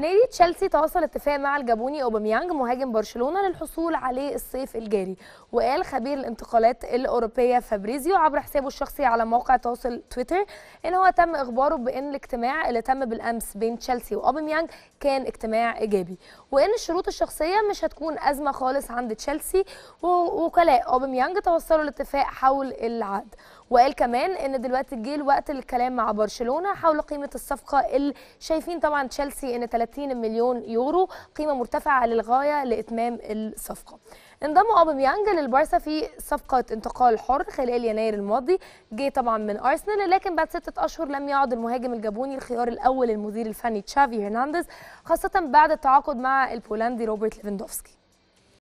نادي تشيلسي تواصل اتفاق مع الجابوني اوباميانج مهاجم برشلونه للحصول عليه الصيف الجاري وقال خبير الانتقالات الاوروبيه فابريزيو عبر حسابه الشخصي على موقع تواصل تويتر ان هو تم اخباره بان الاجتماع اللي تم بالامس بين تشيلسي واوباميانج كان اجتماع ايجابي وان الشروط الشخصيه مش هتكون ازمه خالص عند تشيلسي ووكلاء اوباميانج توصلوا لاتفاق حول العقد وقال كمان ان دلوقتي جه الوقت للكلام مع برشلونه حول قيمه الصفقه اللي شايفين طبعا تشيلسي ان 30 مليون يورو قيمة مرتفعة للغاية لإتمام الصفقة انضم اوباميانج للبارسا في صفقة انتقال حر خلال يناير الماضي جه طبعا من ارسنال لكن بعد ستة اشهر لم يعد المهاجم الجابوني الخيار الاول للمدير الفني تشافي هرنانديز خاصة بعد التعاقد مع البولندي روبرت ليفاندوفسكي